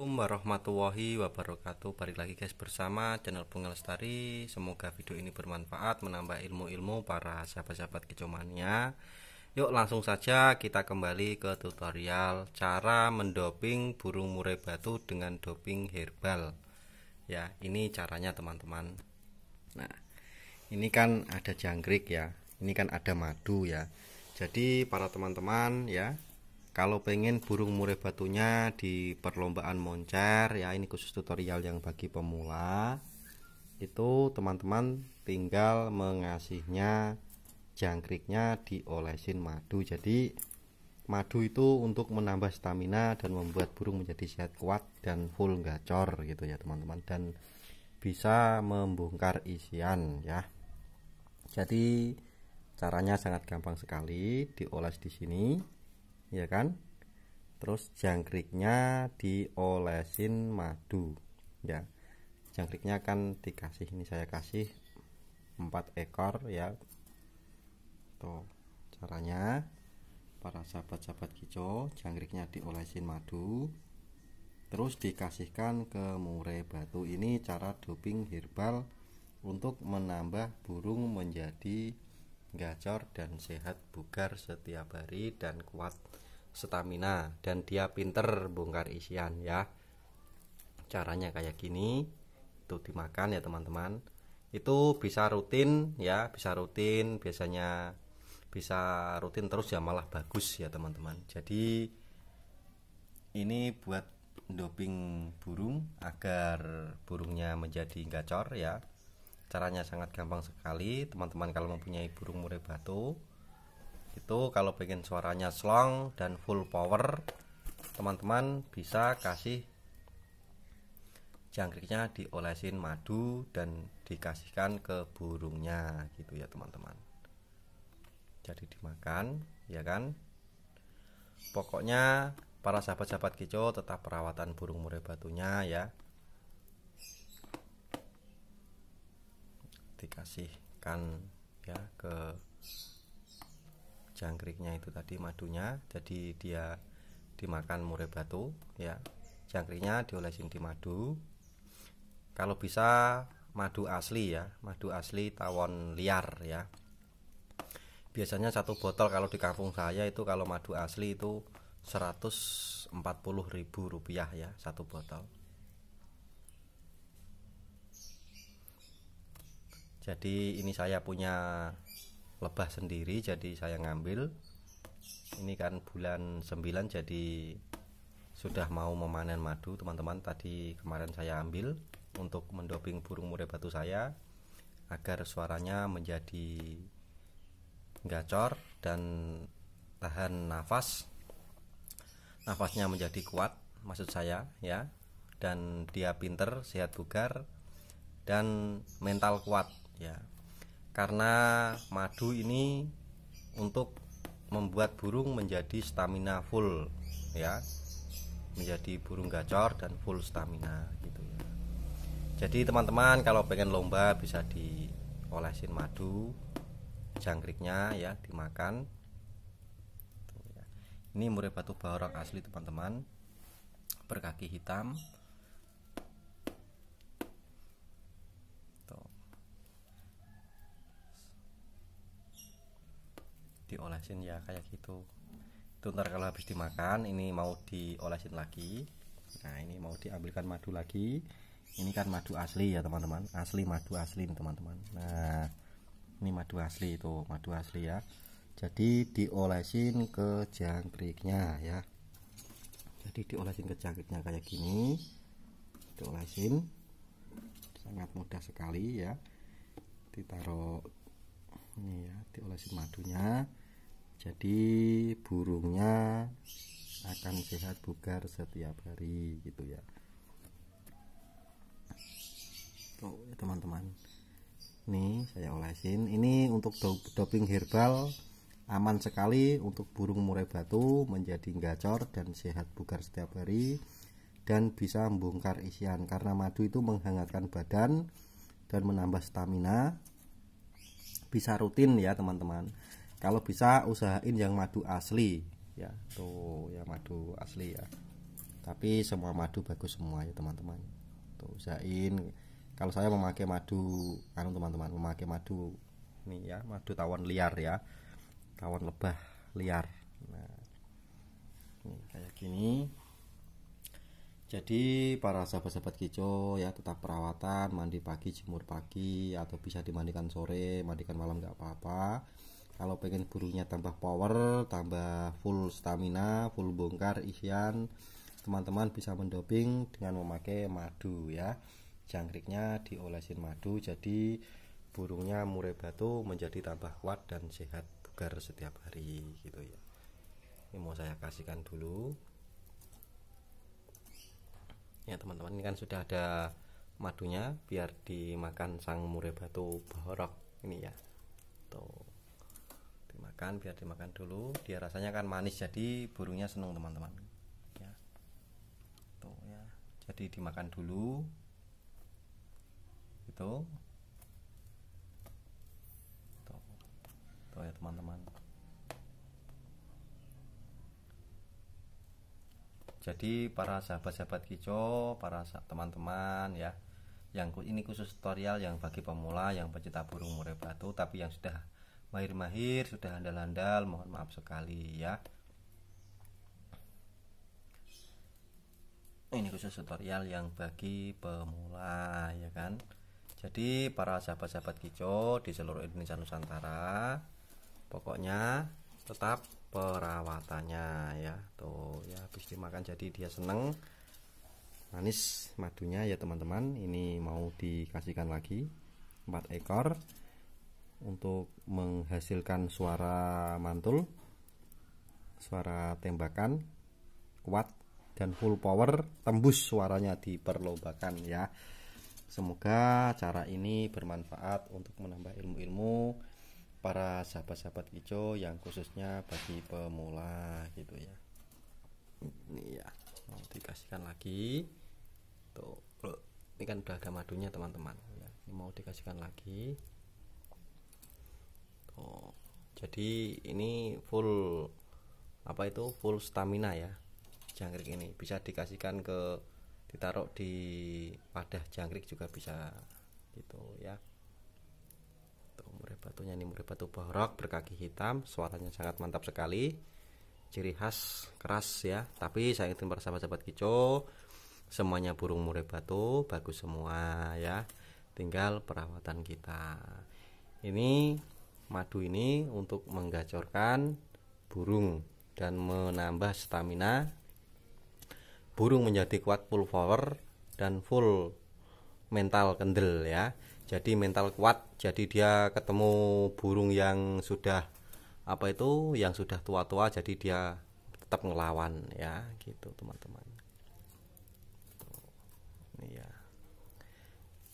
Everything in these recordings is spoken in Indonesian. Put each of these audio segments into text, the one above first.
Assalamualaikum warahmatullahi wabarakatuh Balik lagi guys bersama channel Bunga Lestari Semoga video ini bermanfaat Menambah ilmu-ilmu para sahabat-sahabat kecomannya Yuk langsung saja kita kembali ke tutorial Cara mendoping burung murai batu dengan doping herbal Ya ini caranya teman-teman Nah ini kan ada jangkrik ya Ini kan ada madu ya Jadi para teman-teman ya kalau pengen burung murai batunya di perlombaan moncer ya ini khusus tutorial yang bagi pemula itu teman-teman tinggal mengasihnya jangkriknya diolesin madu jadi madu itu untuk menambah stamina dan membuat burung menjadi sehat kuat dan full gacor gitu ya teman-teman dan bisa membongkar isian ya jadi caranya sangat gampang sekali dioles di sini ya kan terus jangkriknya diolesin madu ya jangkriknya kan dikasih ini saya kasih empat ekor ya tuh caranya para sahabat-sahabat kicau, jangkriknya diolesin madu terus dikasihkan ke murai batu ini cara doping herbal untuk menambah burung menjadi gacor dan sehat bugar setiap hari dan kuat stamina dan dia pinter bongkar isian ya caranya kayak gini itu dimakan ya teman-teman itu bisa rutin ya bisa rutin biasanya bisa rutin terus ya malah bagus ya teman-teman jadi ini buat doping burung agar burungnya menjadi gacor ya caranya sangat gampang sekali teman-teman kalau mempunyai burung murai batu itu kalau pengen suaranya slong dan full power teman-teman bisa kasih jangkriknya diolesin madu dan dikasihkan ke burungnya gitu ya teman-teman jadi dimakan ya kan pokoknya para sahabat-sahabat kicau tetap perawatan burung murai batunya ya dikasihkan ya ke jangkriknya itu tadi madunya jadi dia dimakan murai batu ya jangkriknya diolesin di madu kalau bisa madu asli ya madu asli tawon liar ya biasanya satu botol kalau di kampung saya itu kalau madu asli itu 140.000 rupiah ya satu botol jadi ini saya punya lebah sendiri jadi saya ngambil ini kan bulan 9 jadi sudah mau memanen madu teman-teman tadi kemarin saya ambil untuk mendoping burung murai batu saya agar suaranya menjadi gacor dan tahan nafas nafasnya menjadi kuat maksud saya ya dan dia pinter sehat bugar dan mental kuat ya karena madu ini untuk membuat burung menjadi stamina full ya menjadi burung gacor dan full stamina gitu ya jadi teman-teman kalau pengen lomba bisa diolesin madu jangkriknya ya dimakan ini murai batu barok asli teman-teman berkaki hitam diolesin ya kayak gitu itu ntar kalau habis dimakan ini mau diolesin lagi nah ini mau diambilkan madu lagi ini kan madu asli ya teman-teman asli madu asli teman-teman nah ini madu asli itu madu asli ya jadi diolesin ke jangkriknya ya jadi diolesin ke jangkriknya kayak gini diolesin sangat mudah sekali ya ditaruh ini ya diolesin madunya jadi burungnya akan sehat bugar setiap hari gitu ya oh teman-teman ini saya olesin ini untuk doping herbal aman sekali untuk burung murai batu menjadi gacor dan sehat bugar setiap hari dan bisa membongkar isian karena madu itu menghangatkan badan dan menambah stamina bisa rutin ya teman-teman kalau bisa usahain yang madu asli ya tuh ya madu asli ya tapi semua madu bagus semua ya teman-teman tuh usahain kalau saya memakai madu anu teman-teman memakai madu ini ya madu tawon liar ya tawon lebah liar nah ini kayak gini jadi para sahabat-sahabat kicau ya tetap perawatan mandi pagi jemur pagi atau bisa dimandikan sore mandikan malam nggak apa-apa kalau pengen burungnya tambah power tambah full stamina full bongkar isian teman-teman bisa mendoping dengan memakai madu ya jangkriknya diolesin madu jadi burungnya murai batu menjadi tambah kuat dan sehat bugar setiap hari gitu ya ini mau saya kasihkan dulu ya teman-teman ini kan sudah ada madunya biar dimakan sang murai batu borok ini ya tuh dimakan biar dimakan dulu dia rasanya kan manis jadi burungnya seneng teman-teman ya ya jadi dimakan dulu itu tuh tuh ya teman-teman jadi para sahabat-sahabat kicau para teman-teman ya yang ini khusus tutorial yang bagi pemula yang pecinta burung murai batu tapi yang sudah mahir-mahir sudah handal-handal mohon maaf sekali ya ini khusus tutorial yang bagi pemula ya kan jadi para sahabat-sahabat kicau di seluruh Indonesia Nusantara pokoknya tetap perawatannya ya tuh ya habis dimakan jadi dia seneng manis madunya ya teman-teman ini mau dikasihkan lagi empat ekor untuk menghasilkan suara mantul suara tembakan kuat dan full power tembus suaranya diperlombakan ya semoga cara ini bermanfaat untuk menambah ilmu-ilmu para sahabat-sahabat hijau yang khususnya bagi pemula gitu ya ini ya mau dikasihkan lagi tuh ini kan udah ada madunya teman-teman ya ini mau dikasihkan lagi jadi ini full apa itu full stamina ya jangkrik ini bisa dikasihkan ke ditaruh di wadah jangkrik juga bisa gitu ya tuh murai batunya ini murai batu bohrok berkaki hitam suaranya sangat mantap sekali ciri khas keras ya tapi saya ingin para sahabat-sahabat kicau semuanya burung murai batu bagus semua ya tinggal perawatan kita ini madu ini untuk menggacorkan burung dan menambah stamina burung menjadi kuat full power dan full mental kendel ya jadi mental kuat jadi dia ketemu burung yang sudah apa itu yang sudah tua-tua jadi dia tetap ngelawan ya gitu teman-teman ini ya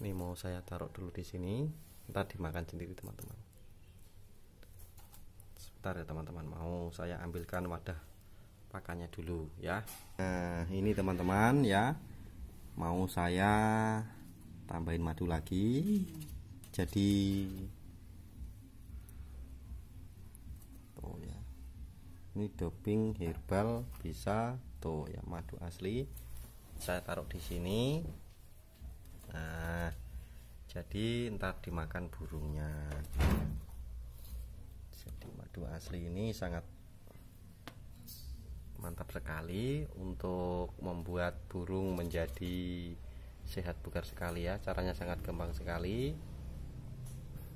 ini mau saya taruh dulu di sini ntar dimakan sendiri teman-teman sebentar ya teman-teman mau saya ambilkan wadah pakannya dulu ya nah ini teman-teman ya mau saya tambahin madu lagi jadi tuh ya ini doping herbal bisa tuh ya madu asli saya taruh di sini nah jadi ntar dimakan burungnya dua asli ini sangat mantap sekali untuk membuat burung menjadi sehat bugar sekali ya caranya sangat gampang sekali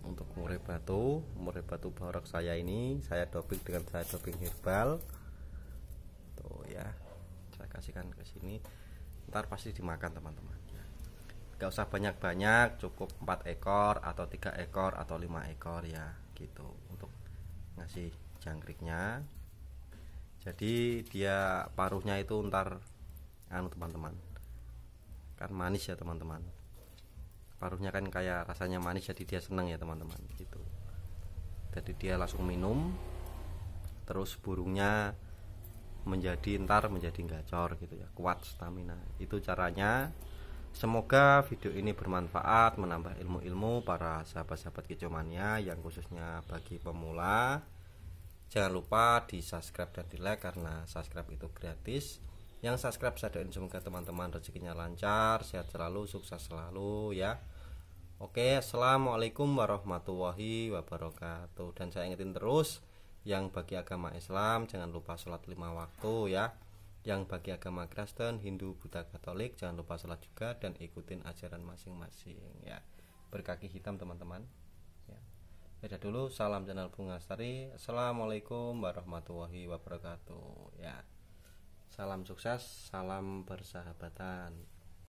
untuk murai batu murai batu borok saya ini saya doping dengan saya doping herbal tuh ya saya kasihkan ke sini ntar pasti dimakan teman-teman gak usah banyak-banyak cukup 4 ekor atau tiga ekor atau lima ekor ya gitu untuk ngasih jangkriknya jadi dia paruhnya itu ntar anu teman-teman kan manis ya teman-teman paruhnya kan kayak rasanya manis jadi dia seneng ya teman-teman gitu jadi dia langsung minum terus burungnya menjadi ntar menjadi gacor gitu ya kuat stamina itu caranya Semoga video ini bermanfaat, menambah ilmu-ilmu para sahabat-sahabat kicomania yang khususnya bagi pemula. Jangan lupa di subscribe dan di like karena subscribe itu gratis. Yang subscribe saya doain semoga teman-teman rezekinya lancar, sehat selalu, sukses selalu ya. Oke, assalamualaikum warahmatullahi wabarakatuh. Dan saya ingetin terus yang bagi agama Islam jangan lupa sholat lima waktu ya yang bagi agama Kristen, Hindu, Buddha, Katolik jangan lupa sholat juga dan ikutin ajaran masing-masing ya berkaki hitam teman-teman ya. beda dulu salam channel Bunga Sari Assalamualaikum warahmatullahi wabarakatuh ya salam sukses salam persahabatan